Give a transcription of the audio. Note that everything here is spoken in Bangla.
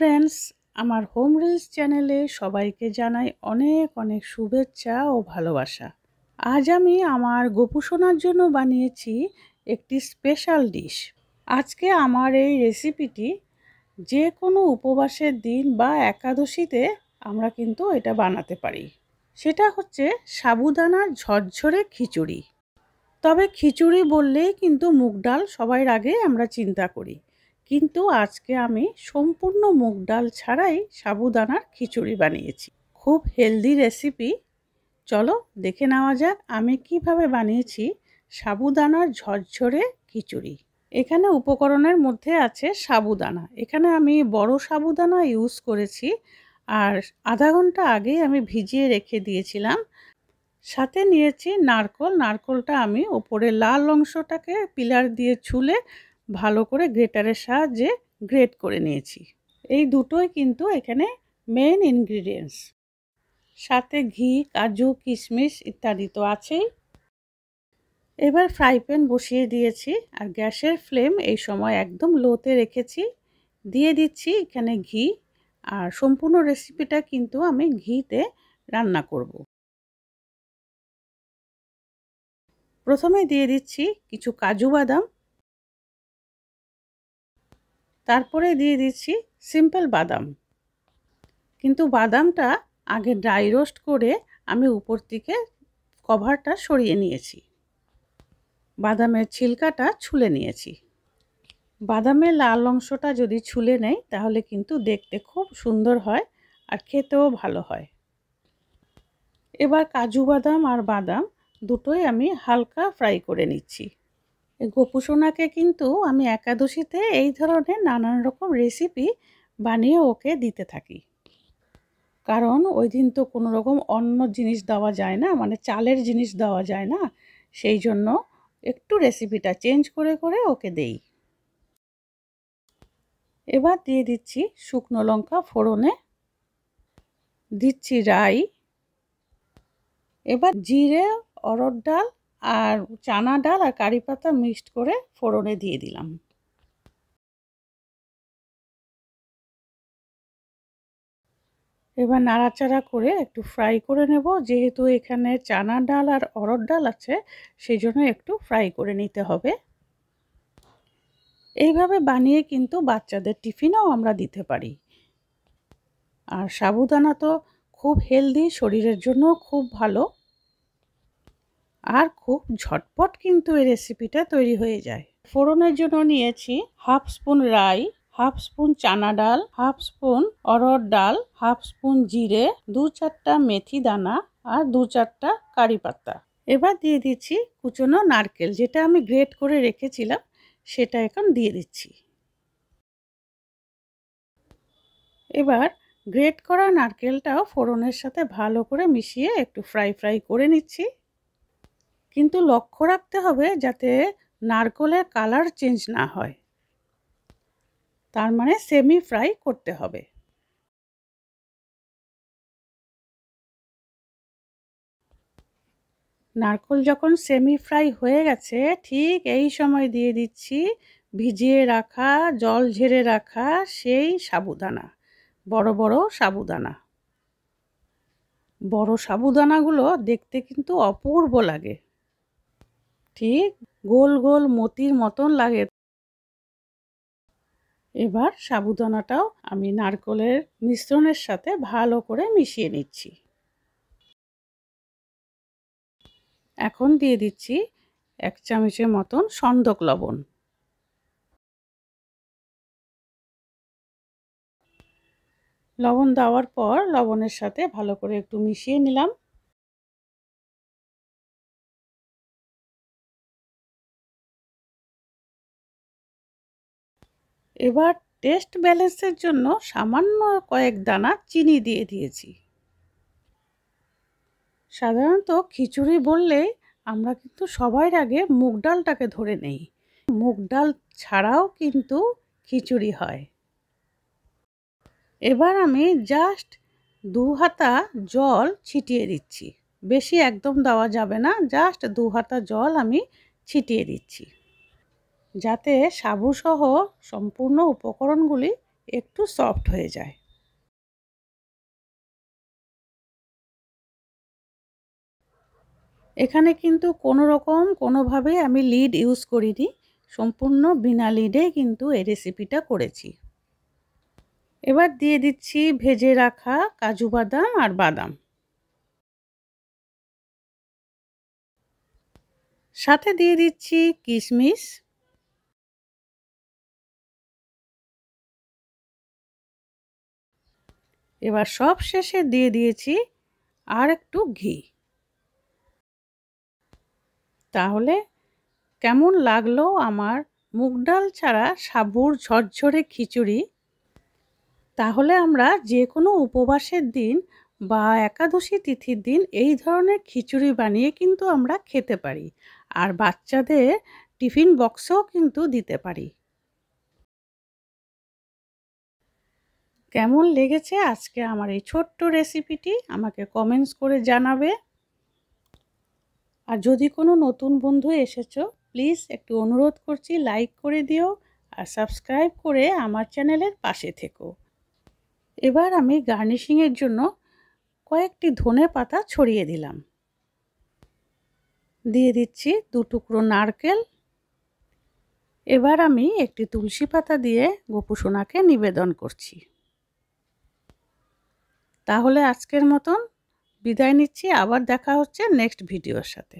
ফ্রেন্ডস আমার হোম রিলস চ্যানেলে সবাইকে জানাই অনেক অনেক শুভেচ্ছা ও ভালোবাসা আজ আমি আমার গোপুসোনার জন্য বানিয়েছি একটি স্পেশাল ডিশ আজকে আমার এই রেসিপিটি যে কোনো উপবাসের দিন বা একাদশীতে আমরা কিন্তু এটা বানাতে পারি সেটা হচ্ছে সাবুদানার ঝরঝরে খিচুড়ি তবে খিচুড়ি বললেই কিন্তু মুগ ডাল সবার আগে আমরা চিন্তা করি কিন্তু আজকে আমি সম্পূর্ণ মুগ ডাল ছাড়াই সাবুদানার খিচুড়ি বানিয়েছি খুব হেলদি রেসিপি চলো দেখে নেওয়া যাক আমি কিভাবে বানিয়েছি সাবুদানার ঝরঝরে খিচুড়ি এখানে উপকরণের মধ্যে আছে সাবুদানা এখানে আমি বড় সাবুদানা ইউজ করেছি আর আধা ঘন্টা আগেই আমি ভিজিয়ে রেখে দিয়েছিলাম সাথে নিয়েছি নারকল নারকলটা আমি ওপরে লাল অংশটাকে পিলার দিয়ে ছুলে ভালো করে গ্রেটারের সাহায্যে গ্রেট করে নিয়েছি এই দুটোই কিন্তু এখানে মেন ইনগ্রিডিয়েন্টস সাথে ঘি কাজু কিশমিশ ইত্যাদি তো আছেই এবার ফ্রাই প্যান বসিয়ে দিয়েছি আর গ্যাসের ফ্লেম এই সময় একদম লোতে রেখেছি দিয়ে দিচ্ছি এখানে ঘি আর সম্পূর্ণ রেসিপিটা কিন্তু আমি ঘিতে রান্না করব। প্রথমে দিয়ে দিচ্ছি কিছু কাজু বাদাম তারপরে দিয়ে দিচ্ছি সিম্পল বাদাম কিন্তু বাদামটা আগে ড্রাই রোস্ট করে আমি উপর থেকে কভারটা সরিয়ে নিয়েছি বাদামের ছিলকাটা ছুলে নিয়েছি বাদামের লাল অংশটা যদি ছুলে নেয় তাহলে কিন্তু দেখতে খুব সুন্দর হয় আর খেতেও ভালো হয় এবার কাজু বাদাম আর বাদাম দুটোই আমি হালকা ফ্রাই করে নিচ্ছি গোপু সোনাকে কিন্তু আমি একাদশীতে এই ধরনের নানান রকম রেসিপি বানিয়ে ওকে দিতে থাকি কারণ ওই দিন তো কোনো রকম অন্য জিনিস দেওয়া যায় না মানে চালের জিনিস দেওয়া যায় না সেই জন্য একটু রেসিপিটা চেঞ্জ করে করে ওকে দেই এবার দিয়ে দিচ্ছি শুকনো লঙ্কা ফোড়নে দিচ্ছি রাই এবার জিরে অরড় ডাল আর চানা ডাল আর কারি পাতা মিক্সড করে ফোড়নে দিয়ে দিলাম এবার নাড়াচাড়া করে একটু ফ্রাই করে নেব যেহেতু এখানে চানা ডাল আর অরড় ডাল আছে সেই জন্য একটু ফ্রাই করে নিতে হবে এইভাবে বানিয়ে কিন্তু বাচ্চাদের টিফিনও আমরা দিতে পারি আর সাবুদানা তো খুব হেলদি শরীরের জন্য খুব ভালো আর খুব ঝটপট কিন্তু এই রেসিপিটা তৈরি হয়ে যায় ফোড়নের জন্য নিয়েছি হাফ স্পুন রাই হাফ স্পুন চানা ডাল হাফ স্পুন অরহর ডাল হাফ স্পুন জিরে দু চারটা মেথি দানা আর দু চারটা কারি পাতা এবার দিয়ে দিচ্ছি কুচনো নারকেল যেটা আমি গ্রেট করে রেখেছিলাম সেটা এখন দিয়ে দিচ্ছি এবার গ্রেট করা নারকেলটাও ফোড়নের সাথে ভালো করে মিশিয়ে একটু ফ্রাই ফ্রাই করে নিচ্ছি কিন্তু লক্ষ্য রাখতে হবে যাতে নারকলের কালার চেঞ্জ না হয় তার মানে সেমি ফ্রাই করতে হবে নারকল যখন সেমি ফ্রাই হয়ে গেছে ঠিক এই সময় দিয়ে দিচ্ছি ভিজিয়ে রাখা জল ঝেড়ে রাখা সেই সাবুদানা বড় বড় সাবুদানা বড় সাবুদানাগুলো দেখতে কিন্তু অপূর্ব লাগে ঠিক গোল গোল মতির মতন লাগে এবার সাবুদানাটাও আমি নারকলের মিশ্রণের সাথে ভালো করে মিশিয়ে নিচ্ছি এখন দিয়ে দিচ্ছি এক চামচের মতন সন্দক লবণ লবণ দেওয়ার পর লবণের সাথে ভালো করে একটু মিশিয়ে নিলাম এবার টেস্ট ব্যালেন্সের জন্য সামান্য কয়েক দানা চিনি দিয়ে দিয়েছি সাধারণত খিচুড়ি বললে আমরা কিন্তু সবার আগে মুগ ডালটাকে ধরে নেই মুগ ডাল ছাড়াও কিন্তু খিচুড়ি হয় এবার আমি জাস্ট দু হাতা জল ছিটিয়ে দিচ্ছি বেশি একদম দেওয়া যাবে না জাস্ট দু হাতা জল আমি ছিটিয়ে দিচ্ছি যাতে সাবুসহ সম্পূর্ণ উপকরণগুলি একটু সফট হয়ে যায় এখানে কিন্তু কোনো রকম কোনোভাবে আমি লিড ইউজ করিনি সম্পূর্ণ বিনা লিডে কিন্তু এই রেসিপিটা করেছি এবার দিয়ে দিচ্ছি ভেজে রাখা কাজু বাদাম আর বাদাম সাথে দিয়ে দিচ্ছি কিশমিশ এবার সব শেষে দিয়ে দিয়েছি আর একটু ঘি তাহলে কেমন লাগলো আমার মুগ ডাল ছাড়া সাবুর ঝরঝরে খিচুড়ি তাহলে আমরা যে কোনো উপবাসের দিন বা একাদশী তিথির দিন এই ধরনের খিচুড়ি বানিয়ে কিন্তু আমরা খেতে পারি আর বাচ্চাদের টিফিন বক্সও কিন্তু দিতে পারি কেমন লেগেছে আজকে আমার এই ছোট্ট রেসিপিটি আমাকে কমেন্টস করে জানাবে আর যদি কোনো নতুন বন্ধু এসেছো প্লিজ একটু অনুরোধ করছি লাইক করে দিও আর সাবস্ক্রাইব করে আমার চ্যানেলের পাশে থেকো এবার আমি গার্নিশিংয়ের জন্য কয়েকটি ধনে পাতা ছড়িয়ে দিলাম দিয়ে দিচ্ছি দু টুকরো নারকেল এবার আমি একটি তুলসী পাতা দিয়ে গোপুসোনাকে নিবেদন করছি তাহলে আজকের মতন বিদায় নিচ্ছি আবার দেখা হচ্ছে নেক্সট ভিডিওর সাথে